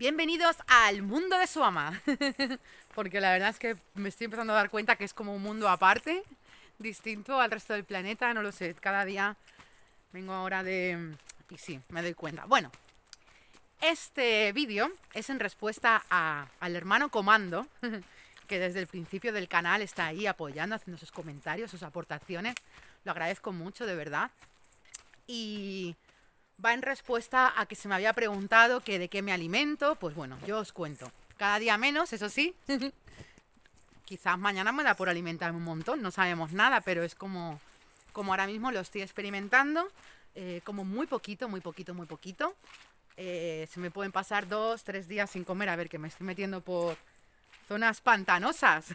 Bienvenidos al mundo de Suama. Porque la verdad es que me estoy empezando a dar cuenta que es como un mundo aparte, distinto al resto del planeta, no lo sé. Cada día vengo ahora de... Y sí, me doy cuenta. Bueno, este vídeo es en respuesta al hermano Comando, que desde el principio del canal está ahí apoyando, haciendo sus comentarios, sus aportaciones. Lo agradezco mucho, de verdad. Y va en respuesta a que se me había preguntado que de qué me alimento. Pues bueno, yo os cuento. Cada día menos, eso sí. Quizás mañana me da por alimentar un montón, no sabemos nada, pero es como, como ahora mismo lo estoy experimentando. Eh, como muy poquito, muy poquito, muy poquito. Eh, se me pueden pasar dos, tres días sin comer. A ver, que me estoy metiendo por zonas pantanosas.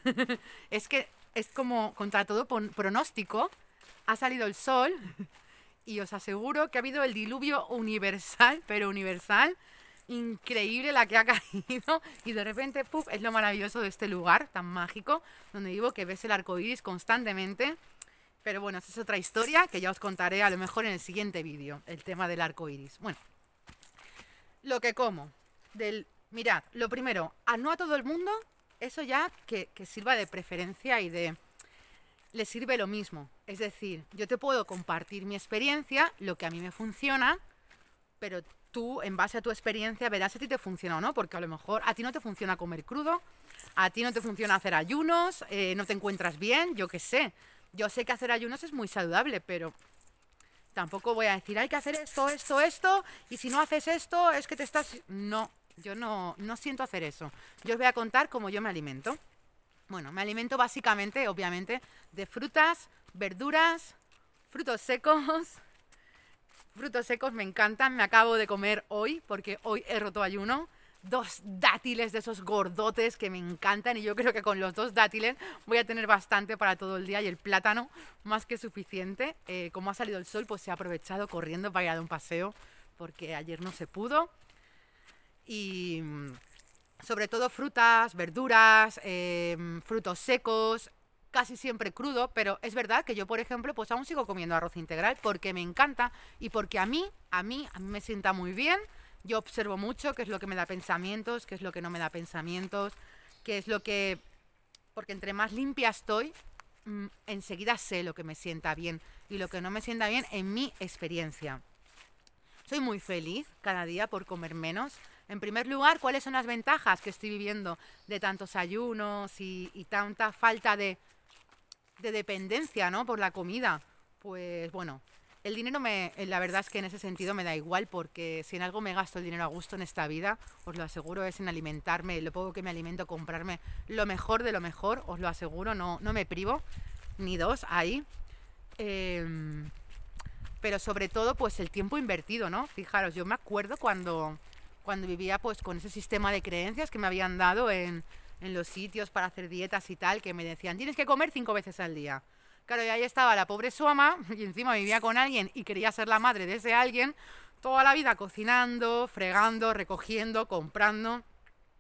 es que es como contra todo pronóstico. Ha salido el sol y os aseguro que ha habido el diluvio universal, pero universal, increíble la que ha caído y de repente, puff, es lo maravilloso de este lugar tan mágico donde vivo que ves el arco iris constantemente. Pero bueno, esa es otra historia que ya os contaré a lo mejor en el siguiente vídeo, el tema del arco iris. Bueno, lo que como. Del, mirad, lo primero, a no a todo el mundo, eso ya que sirva de preferencia y de, le sirve lo mismo. Es decir, yo te puedo compartir mi experiencia, lo que a mí me funciona, pero tú, en base a tu experiencia, verás si a ti te funciona o no, porque a lo mejor a ti no te funciona comer crudo, a ti no te funciona hacer ayunos, eh, no te encuentras bien, yo qué sé. Yo sé que hacer ayunos es muy saludable, pero tampoco voy a decir, hay que hacer esto, esto, esto, y si no haces esto, es que te estás... No, yo no, no siento hacer eso. Yo os voy a contar cómo yo me alimento. Bueno, me alimento básicamente, obviamente, de frutas, verduras, frutos secos. Frutos secos me encantan, me acabo de comer hoy porque hoy he roto ayuno. Dos dátiles de esos gordotes que me encantan y yo creo que con los dos dátiles voy a tener bastante para todo el día y el plátano más que suficiente. Eh, como ha salido el sol, pues se ha aprovechado corriendo para ir a dar un paseo porque ayer no se pudo. Y mm, sobre todo frutas, verduras, em, frutos secos, casi siempre crudo, pero es verdad que yo, por ejemplo, pues aún sigo comiendo arroz integral porque me encanta y porque a mí, a mí, a mí me sienta muy bien. Yo observo mucho qué es lo que me da pensamientos, qué es lo que no me da pensamientos, qué es lo que... Porque entre más limpia estoy, mm, enseguida sé lo que me sienta bien y lo que no me sienta bien en mi experiencia. Soy muy feliz cada día por comer menos en primer lugar, ¿cuáles son las ventajas que estoy viviendo de tantos ayunos y, tanta falta de, dependencia ¿no? por la comida? Pues bueno, el dinero me, eh, la verdad es que en ese sentido me da igual porque si en algo me gasto el dinero a gusto en esta vida, os lo aseguro, es en alimentarme, lo poco que me alimento, comprarme lo mejor de lo mejor, os lo aseguro, no, me privo, ni dos ahí. Em, pero sobre todo pues el tiempo invertido, ¿no? Fijaros, yo me acuerdo cuando cuando vivía pues con ese sistema de creencias que me habían dado en, en los sitios para hacer dietas y tal, que me decían, tienes que comer cinco veces al día. Claro, y ahí estaba la pobre Suama, y encima vivía con alguien y quería ser la madre de ese alguien, toda la vida cocinando, fregando, recogiendo, comprando.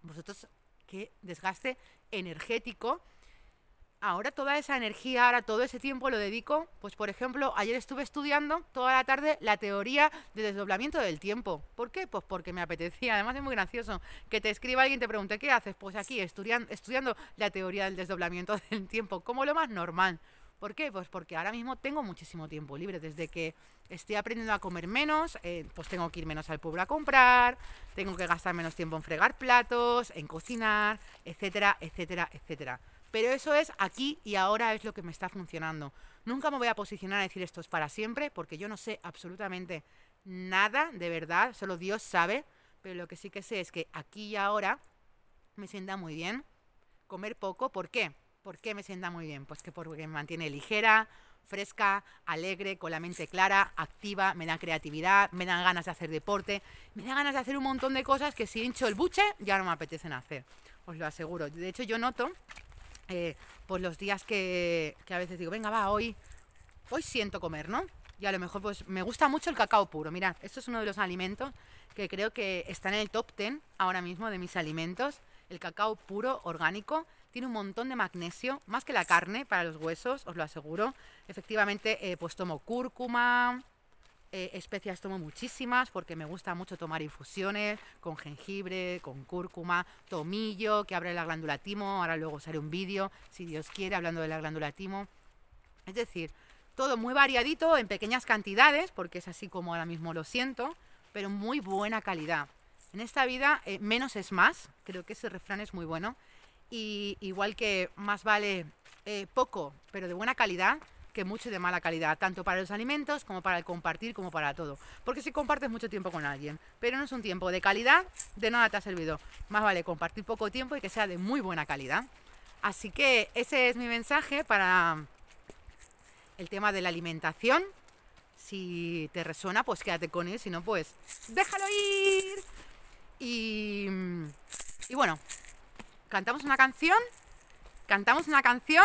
Vosotros, qué desgaste energético ahora toda esa energía, ahora todo ese tiempo lo dedico, pues por ejemplo, ayer estuve estudiando toda la tarde la teoría de desdoblamiento del tiempo. ¿Por qué? Pues porque me apetecía, además es muy gracioso que te escriba alguien y te pregunte, ¿qué haces? Pues aquí, estudiando, estudiando la teoría del desdoblamiento del tiempo, como lo más normal. ¿Por qué? Pues porque ahora mismo tengo muchísimo tiempo libre. Desde que estoy aprendiendo a comer menos, eh, pues tengo que ir menos al pueblo a comprar, tengo que gastar menos tiempo en fregar platos, en cocinar, etcétera, etcétera, etcétera. Pero eso es aquí y ahora es lo que me está funcionando. Nunca me voy a posicionar a decir esto es para siempre, porque yo no sé absolutamente nada de verdad, solo Dios sabe, pero lo que sí que sé es que aquí y ahora me sienta muy bien comer poco. ¿Por qué? ¿Por qué me sienta muy bien? Pues que porque me mantiene ligera, fresca, alegre, con la mente clara, activa, me da creatividad, me dan ganas de hacer deporte, me da ganas de hacer un montón de cosas que si hincho el buche ya no me apetecen hacer, os lo aseguro. De hecho yo noto por eh, pues los días que, a veces digo, venga, va, hoy, hoy siento comer, ¿no? Y a lo mejor pues me gusta mucho el cacao puro. Mirad, esto es uno de los alimentos que creo que está en el top 10 ahora mismo de mis alimentos. El cacao puro, orgánico, tiene un montón de magnesio, más que la carne para los huesos, os lo aseguro. Efectivamente, eh, pues tomo cúrcuma, eh, especias tomo muchísimas porque me gusta mucho tomar infusiones con jengibre, con cúrcuma, tomillo, que abre la glándula timo. Ahora luego os haré un vídeo, si Dios quiere, hablando de la glándula timo. Es decir, todo muy variadito, en pequeñas cantidades, porque es así como ahora mismo lo siento, pero muy buena calidad. En esta vida, eh, menos es más, creo que ese refrán es muy bueno. Y igual que más vale eh, poco, pero de buena calidad, que mucho de mala calidad, tanto para los alimentos como para el compartir, como para todo. Porque si compartes mucho tiempo con alguien, pero no es un tiempo de calidad, de nada te ha servido. Más vale compartir poco tiempo y que sea de muy buena calidad. Así que ese es mi mensaje para el tema de la alimentación. Si te resuena, pues quédate con él, si no, pues déjalo ir. Y, y bueno, cantamos una canción, cantamos una canción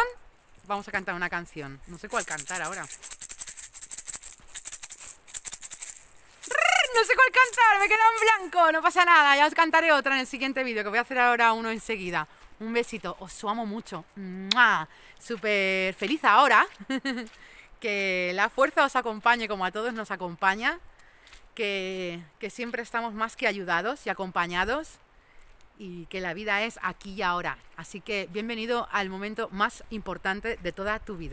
vamos a cantar una canción. No sé cuál cantar ahora. No sé cuál cantar, me quedo en blanco, no pasa nada, ya os cantaré otra en el siguiente vídeo, que voy a hacer ahora uno enseguida. Un besito, os amo mucho. Súper feliz ahora. que la fuerza os acompañe como a todos nos acompaña. Que, que siempre estamos más que ayudados y acompañados y que la vida es aquí y ahora. Así que bienvenido al momento más importante de toda tu vida.